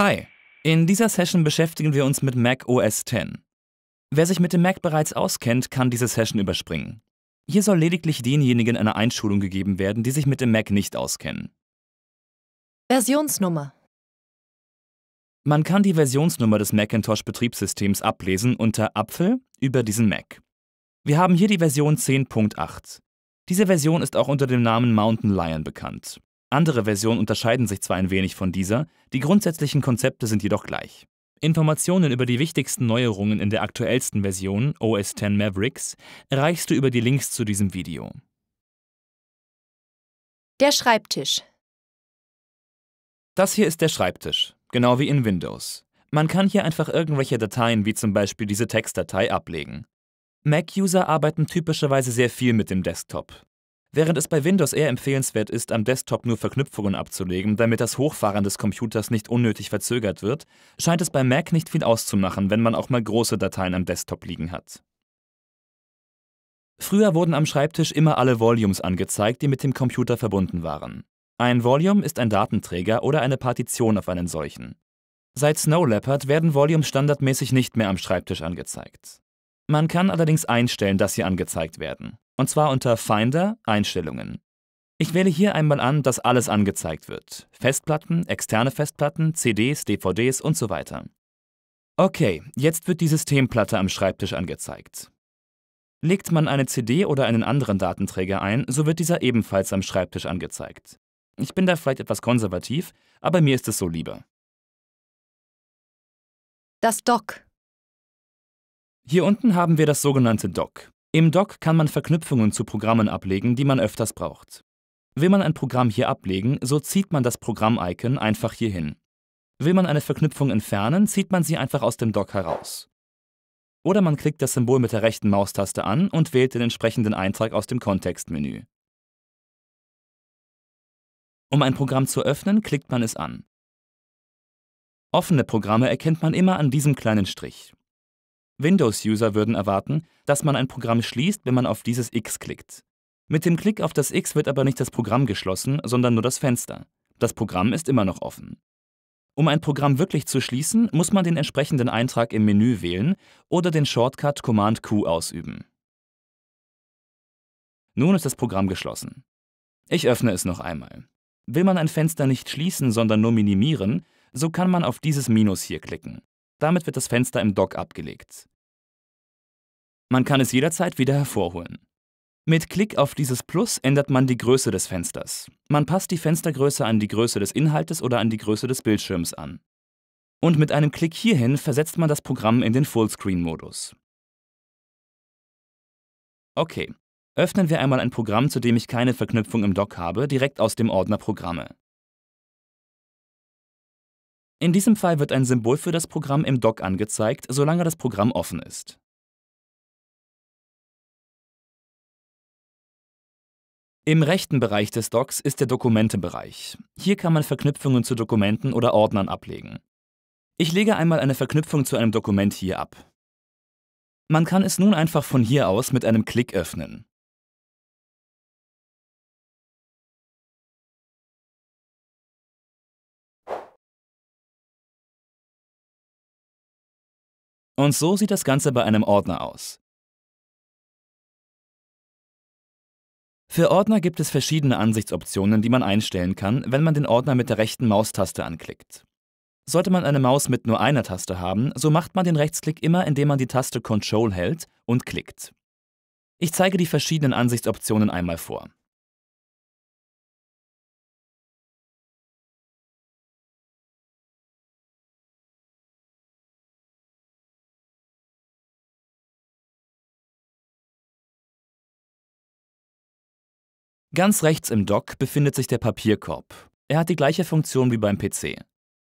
Hi, in dieser Session beschäftigen wir uns mit Mac OS X. Wer sich mit dem Mac bereits auskennt, kann diese Session überspringen. Hier soll lediglich denjenigen eine Einschulung gegeben werden, die sich mit dem Mac nicht auskennen. Versionsnummer Man kann die Versionsnummer des Macintosh-Betriebssystems ablesen unter Apfel über diesen Mac. Wir haben hier die Version 10.8. Diese Version ist auch unter dem Namen Mountain Lion bekannt. Andere Versionen unterscheiden sich zwar ein wenig von dieser, die grundsätzlichen Konzepte sind jedoch gleich. Informationen über die wichtigsten Neuerungen in der aktuellsten Version OS X Mavericks erreichst du über die Links zu diesem Video. Der Schreibtisch. Das hier ist der Schreibtisch, genau wie in Windows. Man kann hier einfach irgendwelche Dateien wie zum Beispiel diese Textdatei ablegen. Mac-User arbeiten typischerweise sehr viel mit dem Desktop, Während es bei Windows eher empfehlenswert ist, am Desktop nur Verknüpfungen abzulegen, damit das Hochfahren des Computers nicht unnötig verzögert wird, scheint es bei Mac nicht viel auszumachen, wenn man auch mal große Dateien am Desktop liegen hat. Früher wurden am Schreibtisch immer alle Volumes angezeigt, die mit dem Computer verbunden waren. Ein Volume ist ein Datenträger oder eine Partition auf einen solchen. Seit Snow Leopard werden Volumes standardmäßig nicht mehr am Schreibtisch angezeigt. Man kann allerdings einstellen, dass sie angezeigt werden. Und zwar unter Finder Einstellungen. Ich wähle hier einmal an, dass alles angezeigt wird. Festplatten, externe Festplatten, CDs, DVDs und so weiter. Okay, jetzt wird die Systemplatte am Schreibtisch angezeigt. Legt man eine CD oder einen anderen Datenträger ein, so wird dieser ebenfalls am Schreibtisch angezeigt. Ich bin da vielleicht etwas konservativ, aber mir ist es so lieber. Das Dock hier unten haben wir das sogenannte Dock. Im Dock kann man Verknüpfungen zu Programmen ablegen, die man öfters braucht. Will man ein Programm hier ablegen, so zieht man das Programm-Icon einfach hier hin. Will man eine Verknüpfung entfernen, zieht man sie einfach aus dem Dock heraus. Oder man klickt das Symbol mit der rechten Maustaste an und wählt den entsprechenden Eintrag aus dem Kontextmenü. Um ein Programm zu öffnen, klickt man es an. Offene Programme erkennt man immer an diesem kleinen Strich. Windows-User würden erwarten, dass man ein Programm schließt, wenn man auf dieses X klickt. Mit dem Klick auf das X wird aber nicht das Programm geschlossen, sondern nur das Fenster. Das Programm ist immer noch offen. Um ein Programm wirklich zu schließen, muss man den entsprechenden Eintrag im Menü wählen oder den Shortcut Command Q ausüben. Nun ist das Programm geschlossen. Ich öffne es noch einmal. Will man ein Fenster nicht schließen, sondern nur minimieren, so kann man auf dieses Minus hier klicken. Damit wird das Fenster im Dock abgelegt. Man kann es jederzeit wieder hervorholen. Mit Klick auf dieses Plus ändert man die Größe des Fensters. Man passt die Fenstergröße an die Größe des Inhaltes oder an die Größe des Bildschirms an. Und mit einem Klick hierhin versetzt man das Programm in den Fullscreen-Modus. Okay, öffnen wir einmal ein Programm, zu dem ich keine Verknüpfung im Dock habe, direkt aus dem Ordner Programme. In diesem Fall wird ein Symbol für das Programm im Dock angezeigt, solange das Programm offen ist. Im rechten Bereich des Docs ist der Dokumentenbereich. Hier kann man Verknüpfungen zu Dokumenten oder Ordnern ablegen. Ich lege einmal eine Verknüpfung zu einem Dokument hier ab. Man kann es nun einfach von hier aus mit einem Klick öffnen. Und so sieht das Ganze bei einem Ordner aus. Für Ordner gibt es verschiedene Ansichtsoptionen, die man einstellen kann, wenn man den Ordner mit der rechten Maustaste anklickt. Sollte man eine Maus mit nur einer Taste haben, so macht man den Rechtsklick immer, indem man die Taste Control hält und klickt. Ich zeige die verschiedenen Ansichtsoptionen einmal vor. Ganz rechts im Dock befindet sich der Papierkorb. Er hat die gleiche Funktion wie beim PC.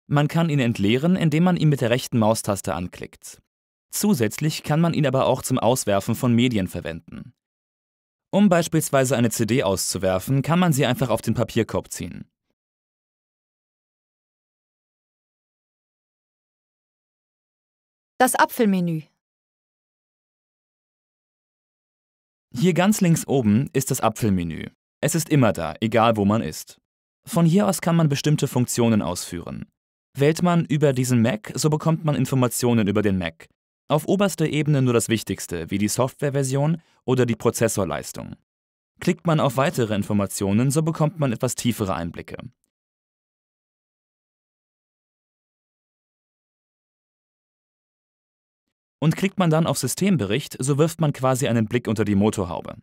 Man kann ihn entleeren, indem man ihn mit der rechten Maustaste anklickt. Zusätzlich kann man ihn aber auch zum Auswerfen von Medien verwenden. Um beispielsweise eine CD auszuwerfen, kann man sie einfach auf den Papierkorb ziehen. Das Apfelmenü. Hier ganz links oben ist das Apfelmenü. Es ist immer da, egal wo man ist. Von hier aus kann man bestimmte Funktionen ausführen. Wählt man über diesen Mac, so bekommt man Informationen über den Mac. Auf oberster Ebene nur das Wichtigste, wie die Softwareversion oder die Prozessorleistung. Klickt man auf weitere Informationen, so bekommt man etwas tiefere Einblicke. Und klickt man dann auf Systembericht, so wirft man quasi einen Blick unter die Motorhaube.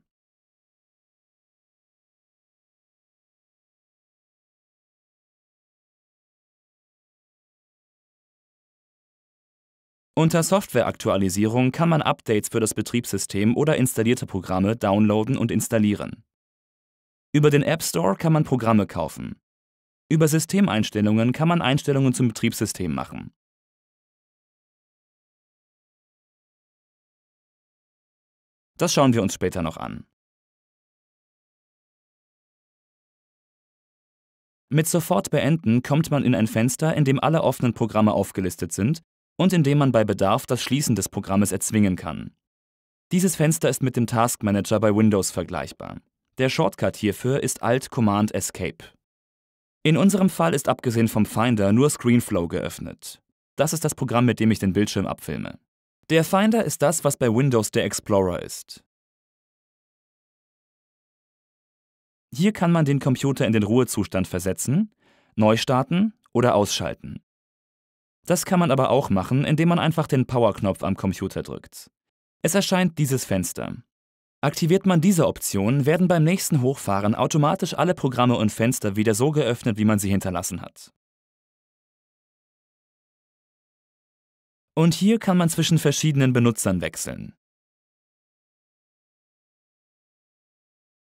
Unter Softwareaktualisierung kann man Updates für das Betriebssystem oder installierte Programme downloaden und installieren. Über den App Store kann man Programme kaufen. Über Systemeinstellungen kann man Einstellungen zum Betriebssystem machen. Das schauen wir uns später noch an. Mit Sofort beenden kommt man in ein Fenster, in dem alle offenen Programme aufgelistet sind und indem man bei Bedarf das Schließen des Programmes erzwingen kann. Dieses Fenster ist mit dem Task Manager bei Windows vergleichbar. Der Shortcut hierfür ist Alt Command Escape. In unserem Fall ist abgesehen vom Finder nur Screenflow geöffnet. Das ist das Programm, mit dem ich den Bildschirm abfilme. Der Finder ist das, was bei Windows der Explorer ist. Hier kann man den Computer in den Ruhezustand versetzen, neu starten oder ausschalten. Das kann man aber auch machen, indem man einfach den Power-Knopf am Computer drückt. Es erscheint dieses Fenster. Aktiviert man diese Option, werden beim nächsten Hochfahren automatisch alle Programme und Fenster wieder so geöffnet, wie man sie hinterlassen hat. Und hier kann man zwischen verschiedenen Benutzern wechseln.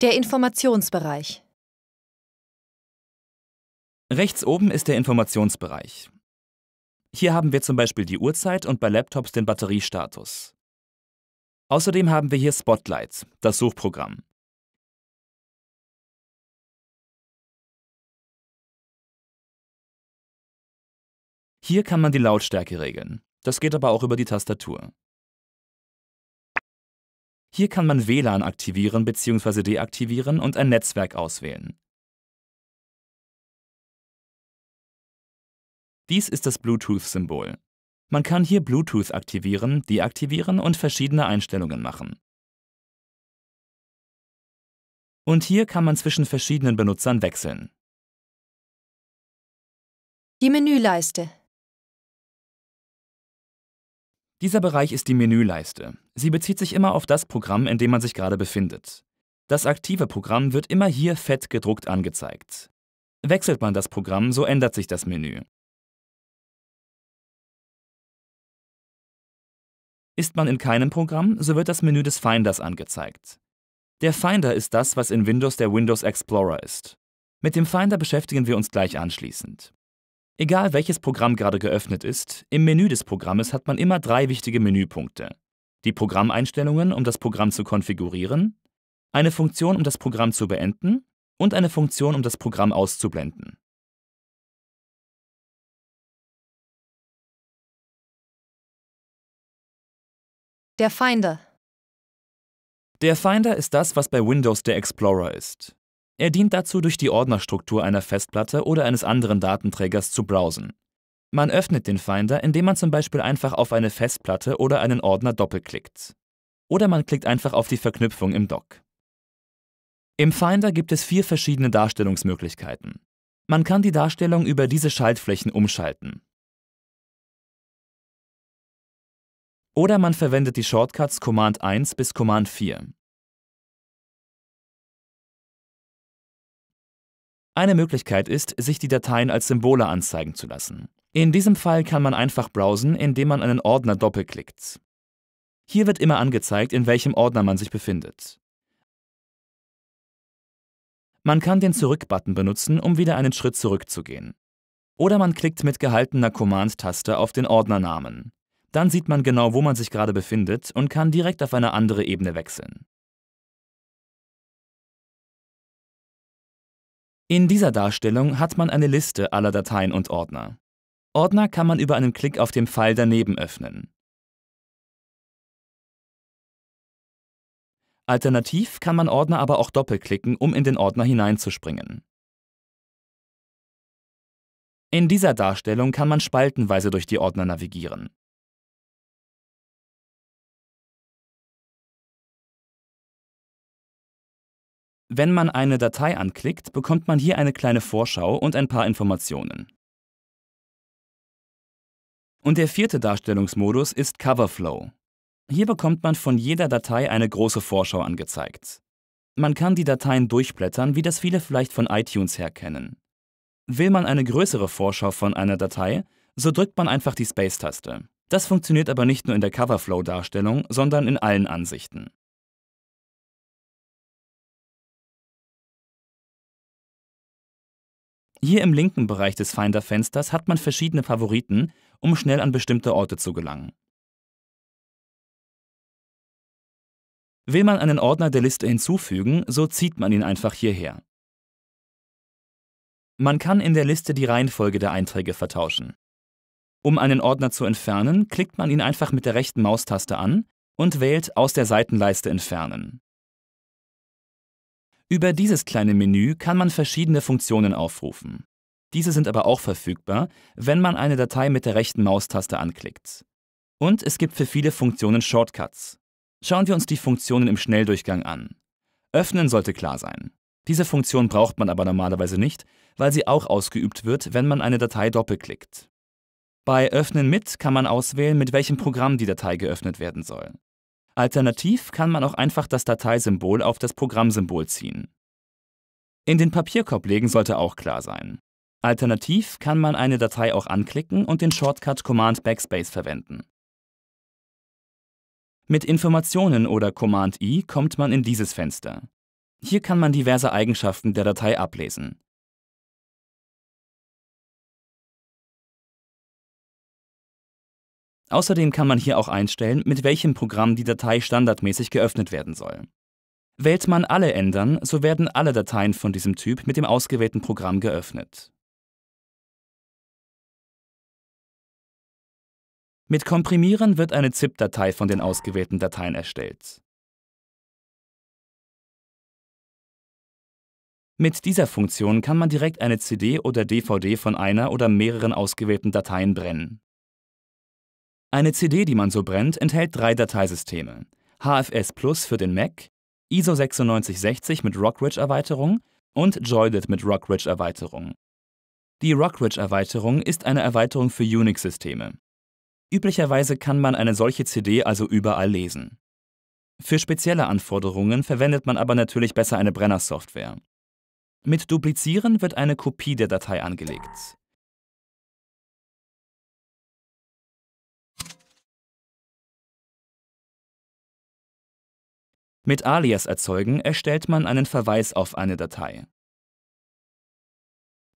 Der Informationsbereich. Rechts oben ist der Informationsbereich. Hier haben wir zum Beispiel die Uhrzeit und bei Laptops den Batteriestatus. Außerdem haben wir hier Spotlight, das Suchprogramm. Hier kann man die Lautstärke regeln. Das geht aber auch über die Tastatur. Hier kann man WLAN aktivieren bzw. deaktivieren und ein Netzwerk auswählen. Dies ist das Bluetooth-Symbol. Man kann hier Bluetooth aktivieren, deaktivieren und verschiedene Einstellungen machen. Und hier kann man zwischen verschiedenen Benutzern wechseln. Die Menüleiste. Dieser Bereich ist die Menüleiste. Sie bezieht sich immer auf das Programm, in dem man sich gerade befindet. Das aktive Programm wird immer hier fett gedruckt angezeigt. Wechselt man das Programm, so ändert sich das Menü. Ist man in keinem Programm, so wird das Menü des Finders angezeigt. Der Finder ist das, was in Windows der Windows Explorer ist. Mit dem Finder beschäftigen wir uns gleich anschließend. Egal welches Programm gerade geöffnet ist, im Menü des Programmes hat man immer drei wichtige Menüpunkte. Die Programmeinstellungen, um das Programm zu konfigurieren, eine Funktion, um das Programm zu beenden und eine Funktion, um das Programm auszublenden. Der Finder. Der Finder ist das, was bei Windows der Explorer ist. Er dient dazu, durch die Ordnerstruktur einer Festplatte oder eines anderen Datenträgers zu browsen. Man öffnet den Finder, indem man zum Beispiel einfach auf eine Festplatte oder einen Ordner doppelklickt. Oder man klickt einfach auf die Verknüpfung im Dock. Im Finder gibt es vier verschiedene Darstellungsmöglichkeiten. Man kann die Darstellung über diese Schaltflächen umschalten. Oder man verwendet die Shortcuts Command 1 bis Command 4. Eine Möglichkeit ist, sich die Dateien als Symbole anzeigen zu lassen. In diesem Fall kann man einfach browsen, indem man einen Ordner doppelklickt. Hier wird immer angezeigt, in welchem Ordner man sich befindet. Man kann den Zurück-Button benutzen, um wieder einen Schritt zurückzugehen. Oder man klickt mit gehaltener Command-Taste auf den Ordnernamen. Dann sieht man genau, wo man sich gerade befindet und kann direkt auf eine andere Ebene wechseln. In dieser Darstellung hat man eine Liste aller Dateien und Ordner. Ordner kann man über einen Klick auf den Pfeil daneben öffnen. Alternativ kann man Ordner aber auch doppelklicken, um in den Ordner hineinzuspringen. In dieser Darstellung kann man spaltenweise durch die Ordner navigieren. Wenn man eine Datei anklickt, bekommt man hier eine kleine Vorschau und ein paar Informationen. Und der vierte Darstellungsmodus ist Coverflow. Hier bekommt man von jeder Datei eine große Vorschau angezeigt. Man kann die Dateien durchblättern, wie das viele vielleicht von iTunes her kennen. Will man eine größere Vorschau von einer Datei, so drückt man einfach die Space-Taste. Das funktioniert aber nicht nur in der Coverflow-Darstellung, sondern in allen Ansichten. Hier im linken Bereich des Finder-Fensters hat man verschiedene Favoriten, um schnell an bestimmte Orte zu gelangen. Will man einen Ordner der Liste hinzufügen, so zieht man ihn einfach hierher. Man kann in der Liste die Reihenfolge der Einträge vertauschen. Um einen Ordner zu entfernen, klickt man ihn einfach mit der rechten Maustaste an und wählt aus der Seitenleiste Entfernen. Über dieses kleine Menü kann man verschiedene Funktionen aufrufen. Diese sind aber auch verfügbar, wenn man eine Datei mit der rechten Maustaste anklickt. Und es gibt für viele Funktionen Shortcuts. Schauen wir uns die Funktionen im Schnelldurchgang an. Öffnen sollte klar sein. Diese Funktion braucht man aber normalerweise nicht, weil sie auch ausgeübt wird, wenn man eine Datei doppelklickt. Bei Öffnen mit kann man auswählen, mit welchem Programm die Datei geöffnet werden soll. Alternativ kann man auch einfach das Dateisymbol auf das Programmsymbol ziehen. In den Papierkorb legen sollte auch klar sein. Alternativ kann man eine Datei auch anklicken und den Shortcut Command Backspace verwenden. Mit Informationen oder Command I kommt man in dieses Fenster. Hier kann man diverse Eigenschaften der Datei ablesen. Außerdem kann man hier auch einstellen, mit welchem Programm die Datei standardmäßig geöffnet werden soll. Wählt man alle ändern, so werden alle Dateien von diesem Typ mit dem ausgewählten Programm geöffnet. Mit Komprimieren wird eine ZIP-Datei von den ausgewählten Dateien erstellt. Mit dieser Funktion kann man direkt eine CD oder DVD von einer oder mehreren ausgewählten Dateien brennen. Eine CD, die man so brennt, enthält drei Dateisysteme. HFS Plus für den Mac, ISO 9660 mit Rockridge-Erweiterung und Joydit mit Rockridge-Erweiterung. Die Rockridge-Erweiterung ist eine Erweiterung für Unix-Systeme. Üblicherweise kann man eine solche CD also überall lesen. Für spezielle Anforderungen verwendet man aber natürlich besser eine Brenner-Software. Mit Duplizieren wird eine Kopie der Datei angelegt. Mit Alias erzeugen erstellt man einen Verweis auf eine Datei.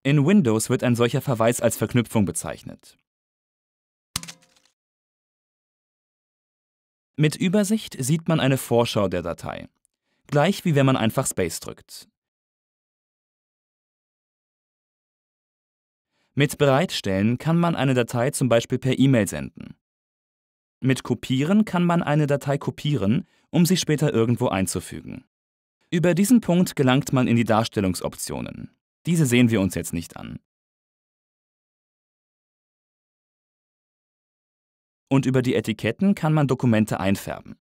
In Windows wird ein solcher Verweis als Verknüpfung bezeichnet. Mit Übersicht sieht man eine Vorschau der Datei, gleich wie wenn man einfach Space drückt. Mit Bereitstellen kann man eine Datei zum Beispiel per E-Mail senden. Mit Kopieren kann man eine Datei kopieren, um sie später irgendwo einzufügen. Über diesen Punkt gelangt man in die Darstellungsoptionen. Diese sehen wir uns jetzt nicht an. Und über die Etiketten kann man Dokumente einfärben.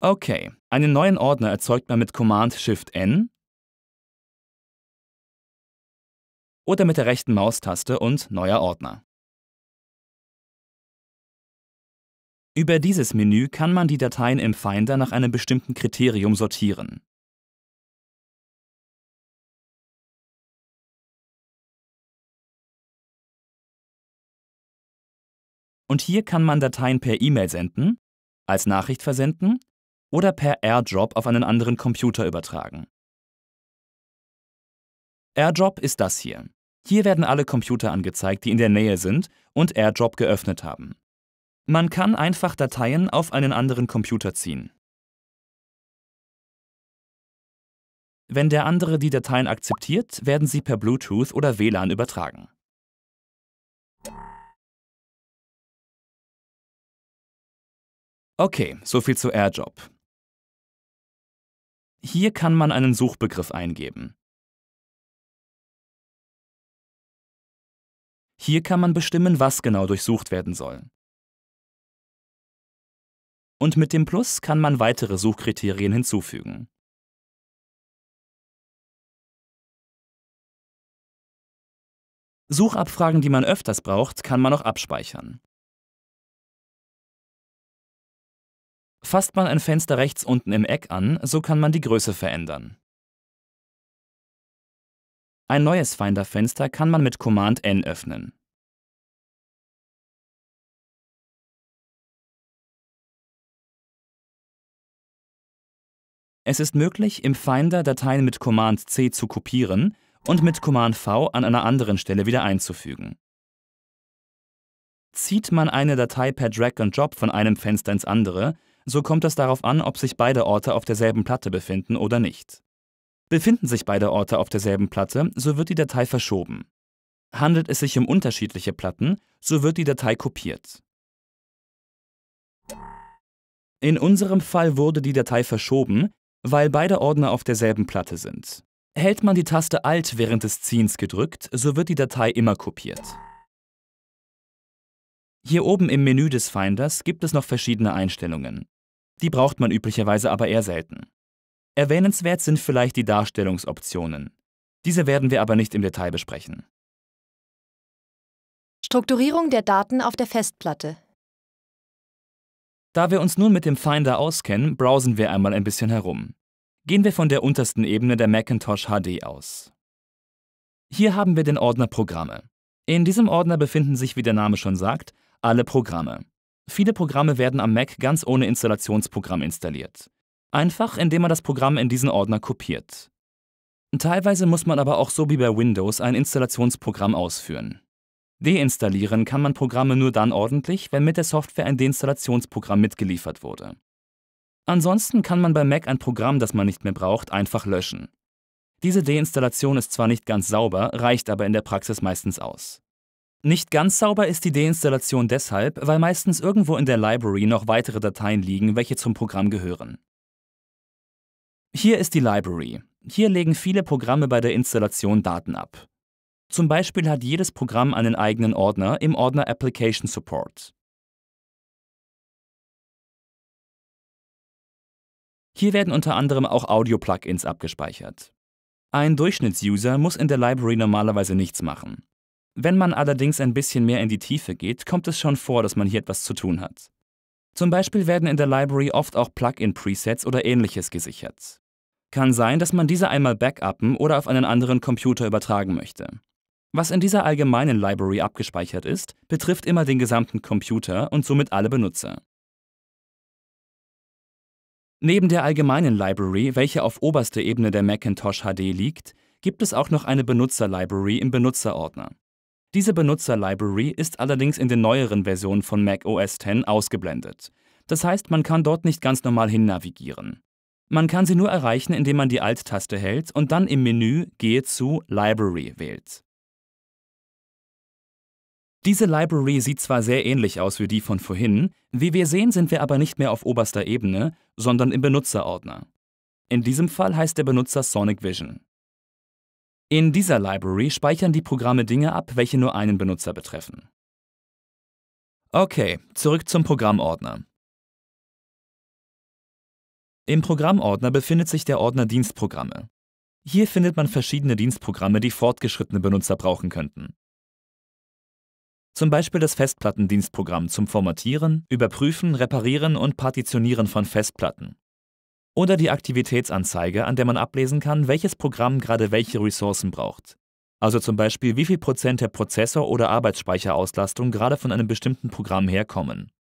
Okay, einen neuen Ordner erzeugt man mit Command Shift N oder mit der rechten Maustaste und Neuer Ordner. Über dieses Menü kann man die Dateien im Finder nach einem bestimmten Kriterium sortieren. Und hier kann man Dateien per E-Mail senden, als Nachricht versenden oder per AirDrop auf einen anderen Computer übertragen. AirDrop ist das hier. Hier werden alle Computer angezeigt, die in der Nähe sind und AirDrop geöffnet haben. Man kann einfach Dateien auf einen anderen Computer ziehen. Wenn der andere die Dateien akzeptiert, werden sie per Bluetooth oder WLAN übertragen. Okay, soviel zu AirDrop. Hier kann man einen Suchbegriff eingeben. Hier kann man bestimmen, was genau durchsucht werden soll. Und mit dem Plus kann man weitere Suchkriterien hinzufügen. Suchabfragen, die man öfters braucht, kann man auch abspeichern. Fasst man ein Fenster rechts unten im Eck an, so kann man die Größe verändern. Ein neues Finder-Fenster kann man mit Command N öffnen. Es ist möglich, im Finder Dateien mit Command C zu kopieren und mit Command V an einer anderen Stelle wieder einzufügen. Zieht man eine Datei per Drag and Drop von einem Fenster ins andere, so kommt es darauf an, ob sich beide Orte auf derselben Platte befinden oder nicht. Befinden sich beide Orte auf derselben Platte, so wird die Datei verschoben. Handelt es sich um unterschiedliche Platten, so wird die Datei kopiert. In unserem Fall wurde die Datei verschoben, weil beide Ordner auf derselben Platte sind. Hält man die Taste Alt während des Ziehens gedrückt, so wird die Datei immer kopiert. Hier oben im Menü des Finders gibt es noch verschiedene Einstellungen. Die braucht man üblicherweise aber eher selten. Erwähnenswert sind vielleicht die Darstellungsoptionen. Diese werden wir aber nicht im Detail besprechen. Strukturierung der Daten auf der Festplatte. Da wir uns nun mit dem Finder auskennen, browsen wir einmal ein bisschen herum. Gehen wir von der untersten Ebene der Macintosh HD aus. Hier haben wir den Ordner Programme. In diesem Ordner befinden sich, wie der Name schon sagt, alle Programme. Viele Programme werden am Mac ganz ohne Installationsprogramm installiert. Einfach, indem man das Programm in diesen Ordner kopiert. Teilweise muss man aber auch so wie bei Windows ein Installationsprogramm ausführen. Deinstallieren kann man Programme nur dann ordentlich, wenn mit der Software ein Deinstallationsprogramm mitgeliefert wurde. Ansonsten kann man bei Mac ein Programm, das man nicht mehr braucht, einfach löschen. Diese Deinstallation ist zwar nicht ganz sauber, reicht aber in der Praxis meistens aus. Nicht ganz sauber ist die Deinstallation deshalb, weil meistens irgendwo in der Library noch weitere Dateien liegen, welche zum Programm gehören. Hier ist die Library. Hier legen viele Programme bei der Installation Daten ab. Zum Beispiel hat jedes Programm einen eigenen Ordner im Ordner Application Support. Hier werden unter anderem auch Audio-Plugins abgespeichert. Ein Durchschnittsuser muss in der Library normalerweise nichts machen. Wenn man allerdings ein bisschen mehr in die Tiefe geht, kommt es schon vor, dass man hier etwas zu tun hat. Zum Beispiel werden in der Library oft auch Plugin-Presets oder ähnliches gesichert kann sein, dass man diese einmal backuppen oder auf einen anderen Computer übertragen möchte. Was in dieser allgemeinen Library abgespeichert ist, betrifft immer den gesamten Computer und somit alle Benutzer. Neben der allgemeinen Library, welche auf oberster Ebene der Macintosh HD liegt, gibt es auch noch eine Benutzer-Library im Benutzerordner. Diese Benutzer-Library ist allerdings in den neueren Versionen von Mac OS X ausgeblendet. Das heißt, man kann dort nicht ganz normal hin navigieren. Man kann sie nur erreichen, indem man die Alt-Taste hält und dann im Menü Gehe zu Library wählt. Diese Library sieht zwar sehr ähnlich aus wie die von vorhin, wie wir sehen, sind wir aber nicht mehr auf oberster Ebene, sondern im Benutzerordner. In diesem Fall heißt der Benutzer Sonic Vision. In dieser Library speichern die Programme Dinge ab, welche nur einen Benutzer betreffen. Okay, zurück zum Programmordner. Im Programmordner befindet sich der Ordner Dienstprogramme. Hier findet man verschiedene Dienstprogramme, die fortgeschrittene Benutzer brauchen könnten. Zum Beispiel das Festplattendienstprogramm zum Formatieren, Überprüfen, Reparieren und Partitionieren von Festplatten. Oder die Aktivitätsanzeige, an der man ablesen kann, welches Programm gerade welche Ressourcen braucht. Also zum Beispiel, wie viel Prozent der Prozessor- oder Arbeitsspeicherauslastung gerade von einem bestimmten Programm herkommen.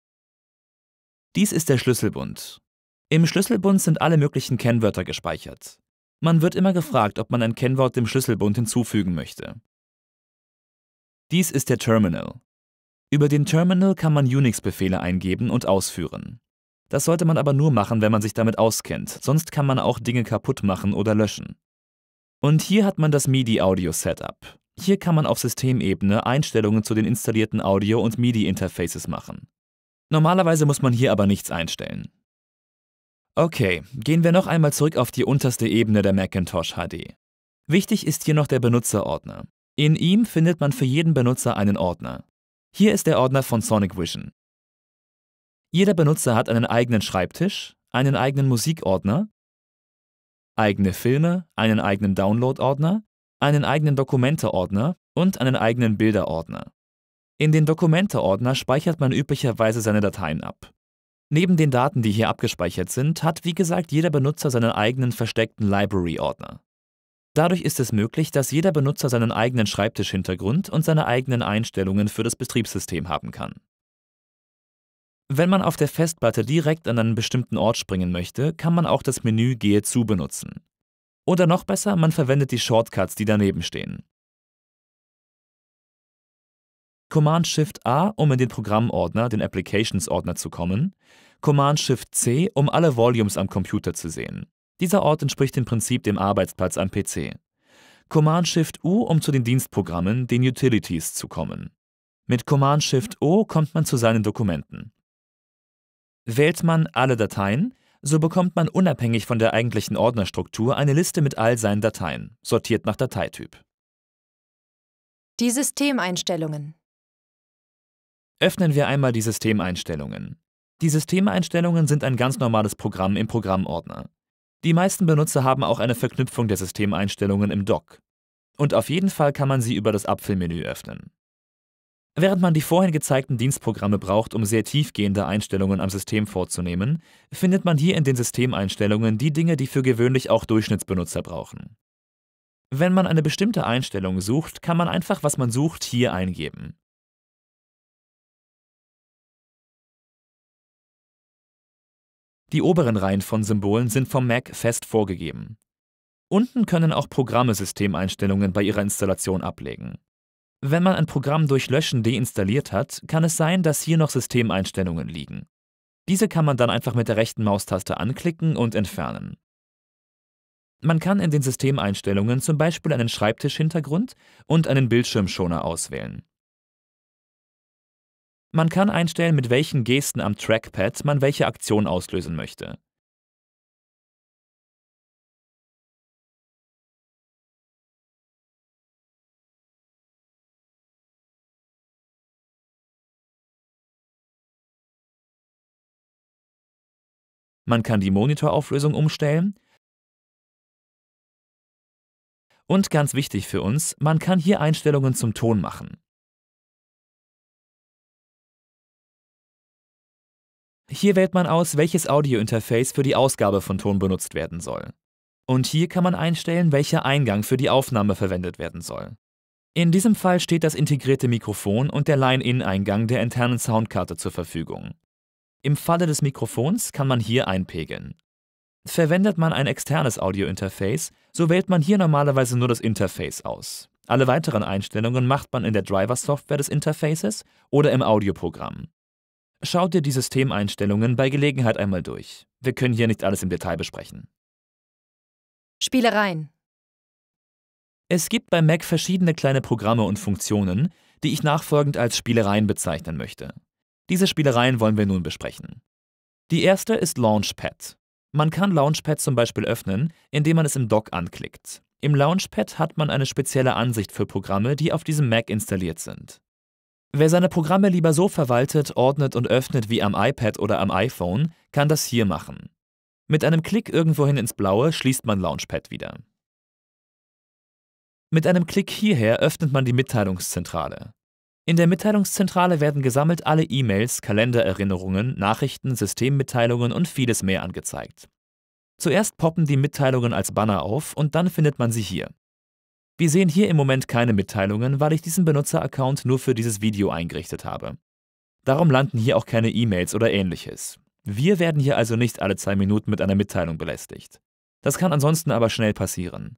Dies ist der Schlüsselbund, im Schlüsselbund sind alle möglichen Kennwörter gespeichert. Man wird immer gefragt, ob man ein Kennwort dem Schlüsselbund hinzufügen möchte. Dies ist der Terminal. Über den Terminal kann man Unix-Befehle eingeben und ausführen. Das sollte man aber nur machen, wenn man sich damit auskennt, sonst kann man auch Dinge kaputt machen oder löschen. Und hier hat man das MIDI-Audio-Setup. Hier kann man auf Systemebene Einstellungen zu den installierten Audio- und MIDI-Interfaces machen. Normalerweise muss man hier aber nichts einstellen. Okay, gehen wir noch einmal zurück auf die unterste Ebene der Macintosh HD. Wichtig ist hier noch der Benutzerordner. In ihm findet man für jeden Benutzer einen Ordner. Hier ist der Ordner von Sonic Vision. Jeder Benutzer hat einen eigenen Schreibtisch, einen eigenen Musikordner, eigene Filme, einen eigenen Download-Ordner, einen eigenen Dokumente-Ordner und einen eigenen Bilderordner. In den Dokumente-Ordner speichert man üblicherweise seine Dateien ab. Neben den Daten, die hier abgespeichert sind, hat wie gesagt jeder Benutzer seinen eigenen versteckten Library-Ordner. Dadurch ist es möglich, dass jeder Benutzer seinen eigenen Schreibtischhintergrund und seine eigenen Einstellungen für das Betriebssystem haben kann. Wenn man auf der Festplatte direkt an einen bestimmten Ort springen möchte, kann man auch das Menü Gehe zu benutzen. Oder noch besser, man verwendet die Shortcuts, die daneben stehen. Command-Shift-A, um in den Programmordner, den Applications-Ordner zu kommen, Command-Shift-C, um alle Volumes am Computer zu sehen. Dieser Ort entspricht im Prinzip dem Arbeitsplatz am PC. Command-Shift-U, um zu den Dienstprogrammen, den Utilities, zu kommen. Mit Command-Shift-O kommt man zu seinen Dokumenten. Wählt man alle Dateien, so bekommt man unabhängig von der eigentlichen Ordnerstruktur eine Liste mit all seinen Dateien, sortiert nach Dateityp. Die Systemeinstellungen Öffnen wir einmal die Systemeinstellungen. Die Systemeinstellungen sind ein ganz normales Programm im Programmordner. Die meisten Benutzer haben auch eine Verknüpfung der Systemeinstellungen im Dock. Und auf jeden Fall kann man sie über das Apfelmenü öffnen. Während man die vorhin gezeigten Dienstprogramme braucht, um sehr tiefgehende Einstellungen am System vorzunehmen, findet man hier in den Systemeinstellungen die Dinge, die für gewöhnlich auch Durchschnittsbenutzer brauchen. Wenn man eine bestimmte Einstellung sucht, kann man einfach, was man sucht, hier eingeben. Die oberen Reihen von Symbolen sind vom Mac fest vorgegeben. Unten können auch Programme Systemeinstellungen bei ihrer Installation ablegen. Wenn man ein Programm durch Löschen deinstalliert hat, kann es sein, dass hier noch Systemeinstellungen liegen. Diese kann man dann einfach mit der rechten Maustaste anklicken und entfernen. Man kann in den Systemeinstellungen zum Beispiel einen Schreibtischhintergrund und einen Bildschirmschoner auswählen. Man kann einstellen, mit welchen Gesten am Trackpad man welche Aktion auslösen möchte. Man kann die Monitorauflösung umstellen. Und ganz wichtig für uns, man kann hier Einstellungen zum Ton machen. Hier wählt man aus, welches Audiointerface für die Ausgabe von Ton benutzt werden soll. Und hier kann man einstellen, welcher Eingang für die Aufnahme verwendet werden soll. In diesem Fall steht das integrierte Mikrofon und der Line-In-Eingang der internen Soundkarte zur Verfügung. Im Falle des Mikrofons kann man hier einpegeln. Verwendet man ein externes Audiointerface, so wählt man hier normalerweise nur das Interface aus. Alle weiteren Einstellungen macht man in der Driver-Software des Interfaces oder im Audioprogramm. Schaut dir die Systemeinstellungen bei Gelegenheit einmal durch. Wir können hier nicht alles im Detail besprechen. Spielereien. Es gibt bei Mac verschiedene kleine Programme und Funktionen, die ich nachfolgend als Spielereien bezeichnen möchte. Diese Spielereien wollen wir nun besprechen. Die erste ist Launchpad. Man kann Launchpad zum Beispiel öffnen, indem man es im Dock anklickt. Im Launchpad hat man eine spezielle Ansicht für Programme, die auf diesem Mac installiert sind. Wer seine Programme lieber so verwaltet, ordnet und öffnet wie am iPad oder am iPhone, kann das hier machen. Mit einem Klick irgendwohin ins Blaue schließt man Launchpad wieder. Mit einem Klick hierher öffnet man die Mitteilungszentrale. In der Mitteilungszentrale werden gesammelt alle E-Mails, Kalendererinnerungen, Nachrichten, Systemmitteilungen und vieles mehr angezeigt. Zuerst poppen die Mitteilungen als Banner auf und dann findet man sie hier. Wir sehen hier im Moment keine Mitteilungen, weil ich diesen Benutzeraccount nur für dieses Video eingerichtet habe. Darum landen hier auch keine E-Mails oder ähnliches. Wir werden hier also nicht alle zwei Minuten mit einer Mitteilung belästigt. Das kann ansonsten aber schnell passieren.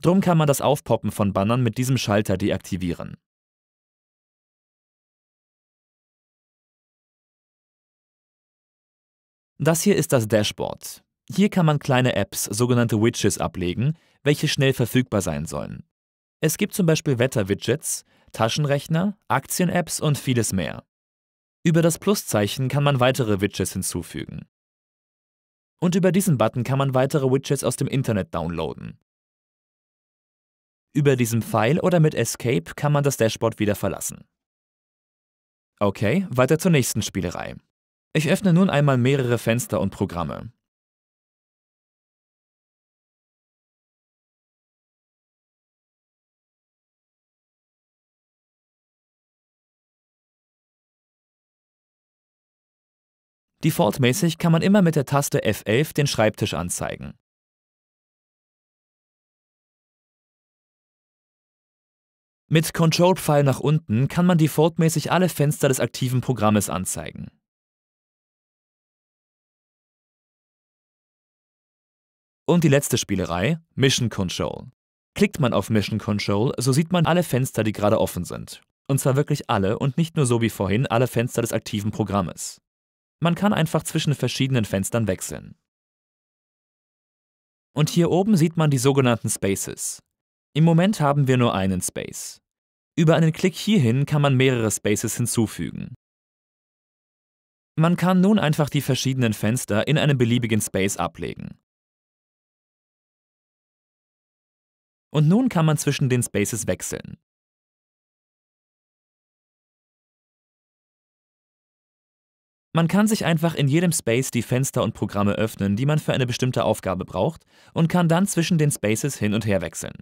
Drum kann man das Aufpoppen von Bannern mit diesem Schalter deaktivieren. Das hier ist das Dashboard. Hier kann man kleine Apps, sogenannte Witches, ablegen, welche schnell verfügbar sein sollen. Es gibt zum Beispiel Wetterwidgets, Taschenrechner, Aktien-Apps und vieles mehr. Über das Pluszeichen kann man weitere Widgets hinzufügen. Und über diesen Button kann man weitere Widgets aus dem Internet downloaden. Über diesem Pfeil oder mit Escape kann man das Dashboard wieder verlassen. Okay, weiter zur nächsten Spielerei. Ich öffne nun einmal mehrere Fenster und Programme. Defaultmäßig kann man immer mit der Taste F11 den Schreibtisch anzeigen. Mit Control-Pfeil nach unten kann man defaultmäßig alle Fenster des aktiven Programmes anzeigen. Und die letzte Spielerei, Mission Control. Klickt man auf Mission Control, so sieht man alle Fenster, die gerade offen sind. Und zwar wirklich alle und nicht nur so wie vorhin alle Fenster des aktiven Programmes. Man kann einfach zwischen verschiedenen Fenstern wechseln. Und hier oben sieht man die sogenannten Spaces. Im Moment haben wir nur einen Space. Über einen Klick hierhin kann man mehrere Spaces hinzufügen. Man kann nun einfach die verschiedenen Fenster in einem beliebigen Space ablegen. Und nun kann man zwischen den Spaces wechseln. Man kann sich einfach in jedem Space die Fenster und Programme öffnen, die man für eine bestimmte Aufgabe braucht und kann dann zwischen den Spaces hin und her wechseln.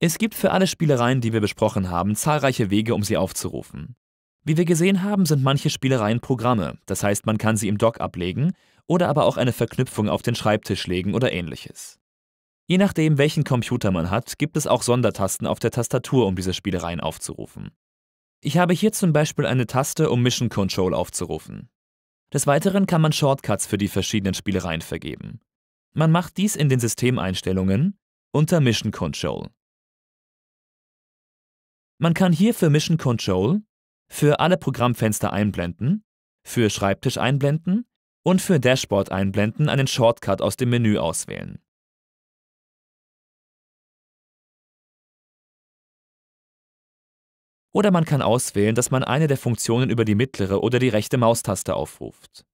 Es gibt für alle Spielereien, die wir besprochen haben, zahlreiche Wege, um sie aufzurufen. Wie wir gesehen haben, sind manche Spielereien Programme, das heißt, man kann sie im Dock ablegen oder aber auch eine Verknüpfung auf den Schreibtisch legen oder ähnliches. Je nachdem, welchen Computer man hat, gibt es auch Sondertasten auf der Tastatur, um diese Spielereien aufzurufen. Ich habe hier zum Beispiel eine Taste, um Mission Control aufzurufen. Des Weiteren kann man Shortcuts für die verschiedenen Spielereien vergeben. Man macht dies in den Systemeinstellungen unter Mission Control. Man kann hier für Mission Control für alle Programmfenster einblenden, für Schreibtisch einblenden und für Dashboard einblenden einen Shortcut aus dem Menü auswählen. Oder man kann auswählen, dass man eine der Funktionen über die mittlere oder die rechte Maustaste aufruft.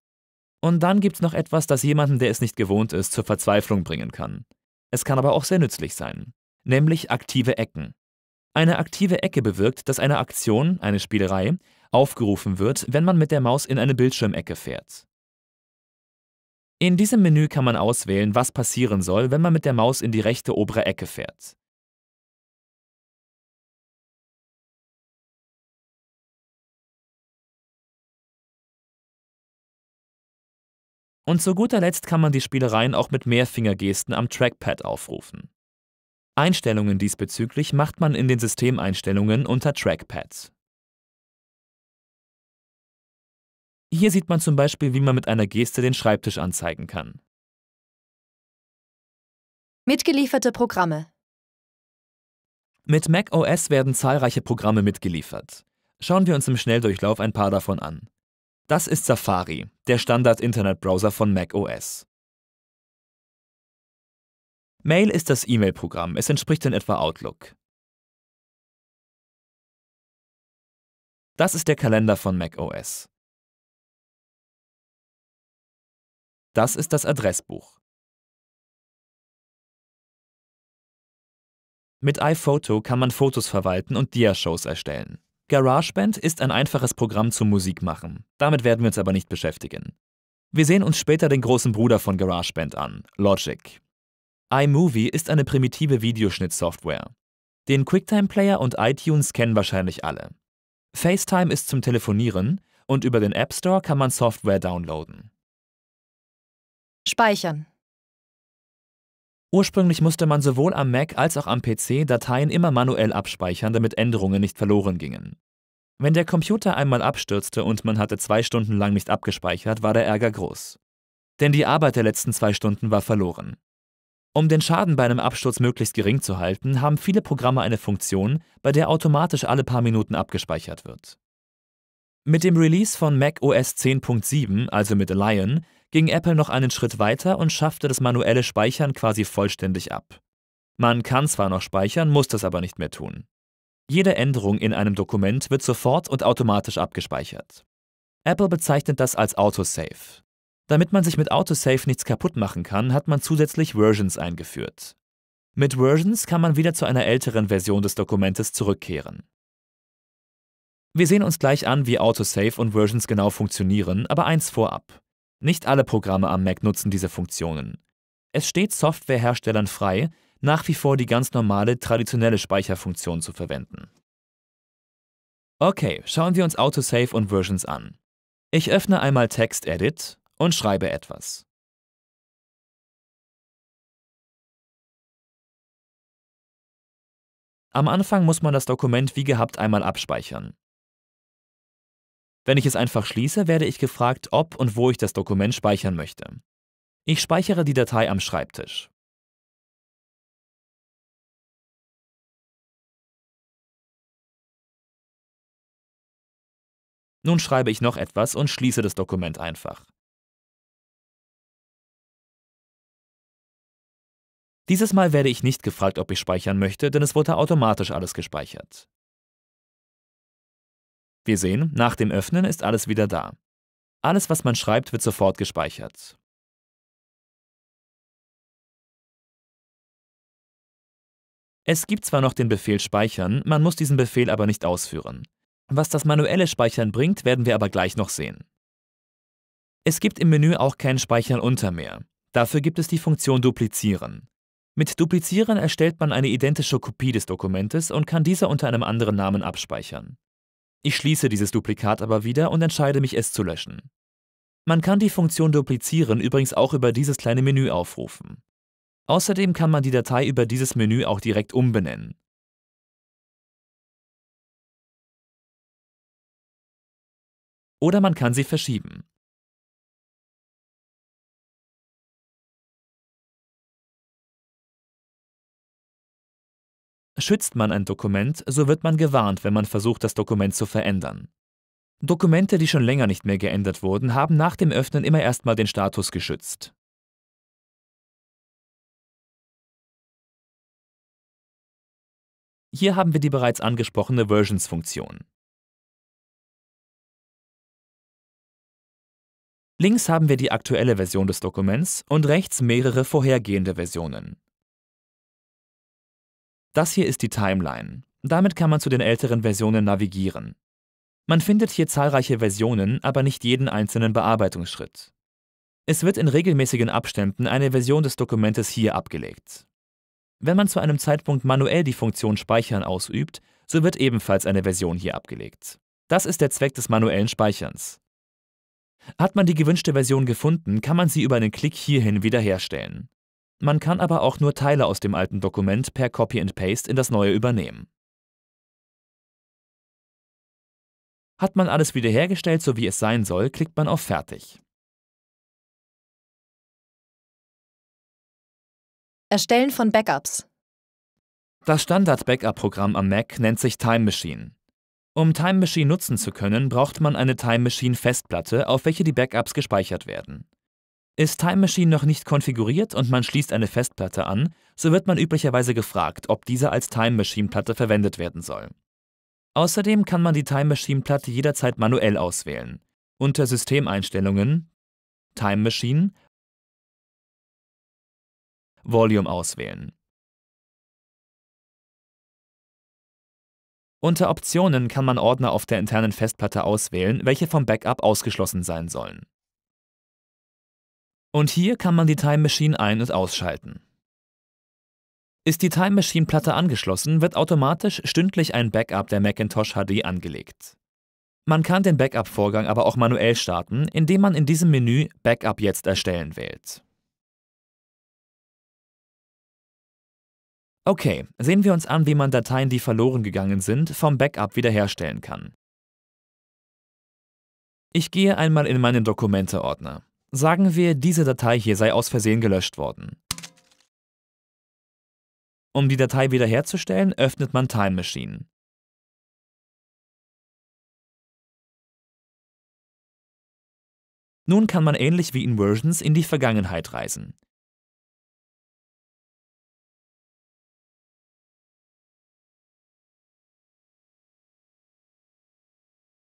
Und dann gibt's noch etwas, das jemanden, der es nicht gewohnt ist, zur Verzweiflung bringen kann. Es kann aber auch sehr nützlich sein, nämlich aktive Ecken. Eine aktive Ecke bewirkt, dass eine Aktion, eine Spielerei, aufgerufen wird, wenn man mit der Maus in eine Bildschirmecke fährt. In diesem Menü kann man auswählen, was passieren soll, wenn man mit der Maus in die rechte obere Ecke fährt. Und zu guter Letzt kann man die Spielereien auch mit Mehrfingergesten am Trackpad aufrufen. Einstellungen diesbezüglich macht man in den Systemeinstellungen unter Trackpads. Hier sieht man zum Beispiel, wie man mit einer Geste den Schreibtisch anzeigen kann. Mitgelieferte Programme Mit macOS werden zahlreiche Programme mitgeliefert. Schauen wir uns im Schnelldurchlauf ein paar davon an. Das ist Safari, der Standard-Internetbrowser von macOS. Mail ist das E-Mail-Programm, es entspricht in etwa Outlook. Das ist der Kalender von macOS. Das ist das Adressbuch. Mit iPhoto kann man Fotos verwalten und Diashows erstellen. GarageBand ist ein einfaches Programm zum Musikmachen. Damit werden wir uns aber nicht beschäftigen. Wir sehen uns später den großen Bruder von GarageBand an, Logic. iMovie ist eine primitive Videoschnittsoftware. Den QuickTime Player und iTunes kennen wahrscheinlich alle. FaceTime ist zum Telefonieren und über den App Store kann man Software downloaden. Speichern. Ursprünglich musste man sowohl am Mac als auch am PC Dateien immer manuell abspeichern, damit Änderungen nicht verloren gingen. Wenn der Computer einmal abstürzte und man hatte zwei Stunden lang nicht abgespeichert, war der Ärger groß. Denn die Arbeit der letzten zwei Stunden war verloren. Um den Schaden bei einem Absturz möglichst gering zu halten, haben viele Programme eine Funktion, bei der automatisch alle paar Minuten abgespeichert wird. Mit dem Release von Mac OS 10.7, also mit Lion, ging Apple noch einen Schritt weiter und schaffte das manuelle Speichern quasi vollständig ab. Man kann zwar noch speichern, muss das aber nicht mehr tun. Jede Änderung in einem Dokument wird sofort und automatisch abgespeichert. Apple bezeichnet das als Autosave. Damit man sich mit Autosave nichts kaputt machen kann, hat man zusätzlich Versions eingeführt. Mit Versions kann man wieder zu einer älteren Version des Dokumentes zurückkehren. Wir sehen uns gleich an, wie Autosave und Versions genau funktionieren, aber eins vorab. Nicht alle Programme am Mac nutzen diese Funktionen. Es steht Softwareherstellern frei, nach wie vor die ganz normale traditionelle Speicherfunktion zu verwenden. Okay, schauen wir uns Autosave und Versions an. Ich öffne einmal TextEdit und schreibe etwas. Am Anfang muss man das Dokument wie gehabt einmal abspeichern. Wenn ich es einfach schließe, werde ich gefragt, ob und wo ich das Dokument speichern möchte. Ich speichere die Datei am Schreibtisch. Nun schreibe ich noch etwas und schließe das Dokument einfach. Dieses Mal werde ich nicht gefragt, ob ich speichern möchte, denn es wurde automatisch alles gespeichert. Wir sehen, nach dem Öffnen ist alles wieder da. Alles, was man schreibt, wird sofort gespeichert. Es gibt zwar noch den Befehl Speichern, man muss diesen Befehl aber nicht ausführen. Was das manuelle Speichern bringt, werden wir aber gleich noch sehen. Es gibt im Menü auch kein Speichern unter mehr. Dafür gibt es die Funktion Duplizieren. Mit Duplizieren erstellt man eine identische Kopie des Dokumentes und kann diese unter einem anderen Namen abspeichern. Ich schließe dieses Duplikat aber wieder und entscheide mich, es zu löschen. Man kann die Funktion Duplizieren übrigens auch über dieses kleine Menü aufrufen. Außerdem kann man die Datei über dieses Menü auch direkt umbenennen. Oder man kann sie verschieben. Schützt man ein Dokument, so wird man gewarnt, wenn man versucht, das Dokument zu verändern. Dokumente, die schon länger nicht mehr geändert wurden, haben nach dem Öffnen immer erstmal den Status geschützt. Hier haben wir die bereits angesprochene Versions-Funktion. Links haben wir die aktuelle Version des Dokuments und rechts mehrere vorhergehende Versionen. Das hier ist die Timeline. Damit kann man zu den älteren Versionen navigieren. Man findet hier zahlreiche Versionen, aber nicht jeden einzelnen Bearbeitungsschritt. Es wird in regelmäßigen Abständen eine Version des Dokumentes hier abgelegt. Wenn man zu einem Zeitpunkt manuell die Funktion Speichern ausübt, so wird ebenfalls eine Version hier abgelegt. Das ist der Zweck des manuellen Speicherns. Hat man die gewünschte Version gefunden, kann man sie über einen Klick hierhin wiederherstellen. Man kann aber auch nur Teile aus dem alten Dokument per Copy and Paste in das neue übernehmen. Hat man alles wiederhergestellt, so wie es sein soll, klickt man auf Fertig. Erstellen von Backups. Das Standard-Backup-Programm am Mac nennt sich Time Machine. Um Time Machine nutzen zu können, braucht man eine Time Machine-Festplatte, auf welche die Backups gespeichert werden. Ist Time Machine noch nicht konfiguriert und man schließt eine Festplatte an, so wird man üblicherweise gefragt, ob diese als Time Machine Platte verwendet werden soll. Außerdem kann man die Time Machine Platte jederzeit manuell auswählen. Unter Systemeinstellungen Time Machine Volume auswählen. Unter Optionen kann man Ordner auf der internen Festplatte auswählen, welche vom Backup ausgeschlossen sein sollen. Und hier kann man die Time Machine ein- und ausschalten. Ist die Time Machine Platte angeschlossen, wird automatisch stündlich ein Backup der Macintosh HD angelegt. Man kann den Backup-Vorgang aber auch manuell starten, indem man in diesem Menü Backup jetzt erstellen wählt. Okay, sehen wir uns an, wie man Dateien, die verloren gegangen sind, vom Backup wiederherstellen kann. Ich gehe einmal in meinen Dokumente-Ordner. Sagen wir, diese Datei hier sei aus Versehen gelöscht worden. Um die Datei wiederherzustellen, öffnet man Time Machine. Nun kann man ähnlich wie in Versions in die Vergangenheit reisen.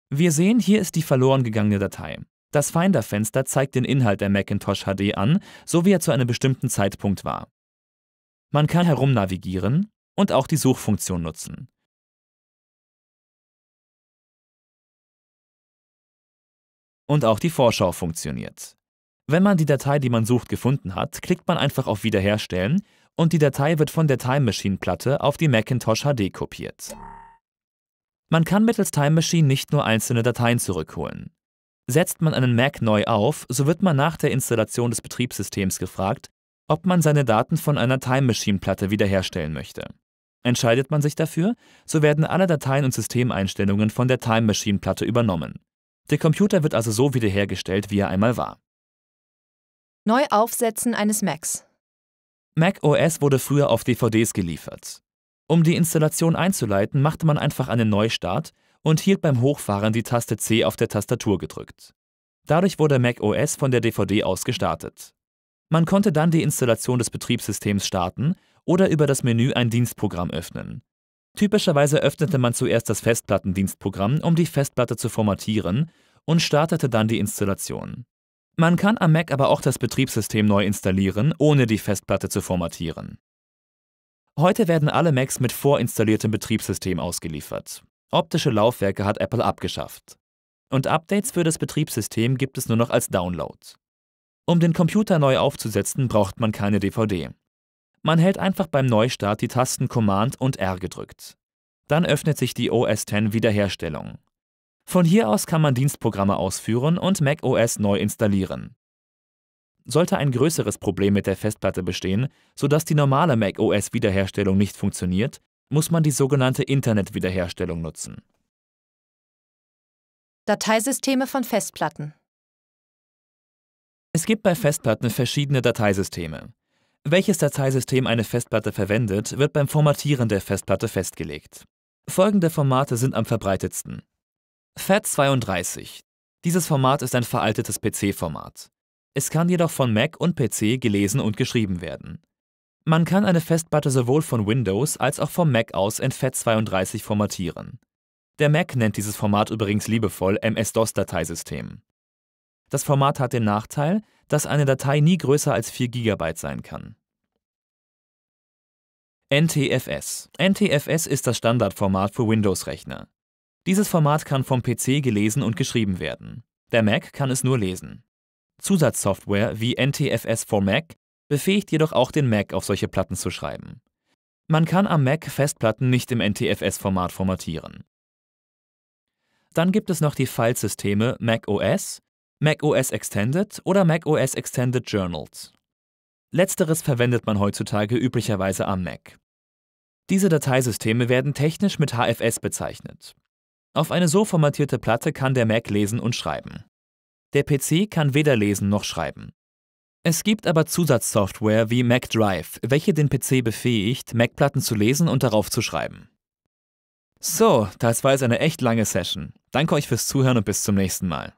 Wir sehen, hier ist die verloren gegangene Datei. Das Finder-Fenster zeigt den Inhalt der Macintosh HD an, so wie er zu einem bestimmten Zeitpunkt war. Man kann herumnavigieren und auch die Suchfunktion nutzen. Und auch die Vorschau funktioniert. Wenn man die Datei, die man sucht, gefunden hat, klickt man einfach auf Wiederherstellen und die Datei wird von der Time Machine Platte auf die Macintosh HD kopiert. Man kann mittels Time Machine nicht nur einzelne Dateien zurückholen. Setzt man einen Mac neu auf, so wird man nach der Installation des Betriebssystems gefragt, ob man seine Daten von einer Time Machine Platte wiederherstellen möchte. Entscheidet man sich dafür, so werden alle Dateien und Systemeinstellungen von der Time Machine Platte übernommen. Der Computer wird also so wiederhergestellt, wie er einmal war. Neuaufsetzen eines Macs. Mac OS wurde früher auf DVDs geliefert. Um die Installation einzuleiten, machte man einfach einen Neustart und hielt beim Hochfahren die Taste C auf der Tastatur gedrückt. Dadurch wurde macOS von der DVD aus gestartet. Man konnte dann die Installation des Betriebssystems starten oder über das Menü ein Dienstprogramm öffnen. Typischerweise öffnete man zuerst das Festplattendienstprogramm, um die Festplatte zu formatieren, und startete dann die Installation. Man kann am Mac aber auch das Betriebssystem neu installieren, ohne die Festplatte zu formatieren. Heute werden alle Macs mit vorinstalliertem Betriebssystem ausgeliefert. Optische Laufwerke hat Apple abgeschafft. Und Updates für das Betriebssystem gibt es nur noch als Download. Um den Computer neu aufzusetzen, braucht man keine DVD. Man hält einfach beim Neustart die Tasten Command und R gedrückt. Dann öffnet sich die OS X Wiederherstellung. Von hier aus kann man Dienstprogramme ausführen und macOS neu installieren. Sollte ein größeres Problem mit der Festplatte bestehen, sodass die normale macOS-Wiederherstellung nicht funktioniert, muss man die sogenannte Internetwiederherstellung nutzen. Dateisysteme von Festplatten Es gibt bei Festplatten verschiedene Dateisysteme. Welches Dateisystem eine Festplatte verwendet, wird beim Formatieren der Festplatte festgelegt. Folgende Formate sind am verbreitetsten. FAT32. Dieses Format ist ein veraltetes PC-Format. Es kann jedoch von Mac und PC gelesen und geschrieben werden. Man kann eine Festplatte sowohl von Windows als auch vom Mac aus in FAT32 e formatieren. Der Mac nennt dieses Format übrigens liebevoll MS-DOS-Dateisystem. Das Format hat den Nachteil, dass eine Datei nie größer als 4 GB sein kann. NTFS. NTFS ist das Standardformat für Windows-Rechner. Dieses Format kann vom PC gelesen und geschrieben werden. Der Mac kann es nur lesen. Zusatzsoftware wie NTFS for Mac befähigt jedoch auch den Mac auf solche Platten zu schreiben. Man kann am Mac Festplatten nicht im NTFS-Format formatieren. Dann gibt es noch die Filesysteme Mac OS, Mac OS Extended oder Mac OS Extended Journals. Letzteres verwendet man heutzutage üblicherweise am Mac. Diese Dateisysteme werden technisch mit HFS bezeichnet. Auf eine so formatierte Platte kann der Mac lesen und schreiben. Der PC kann weder lesen noch schreiben. Es gibt aber Zusatzsoftware wie MacDrive, welche den PC befähigt, Mac-Platten zu lesen und darauf zu schreiben. So, das war jetzt eine echt lange Session. Danke euch fürs Zuhören und bis zum nächsten Mal.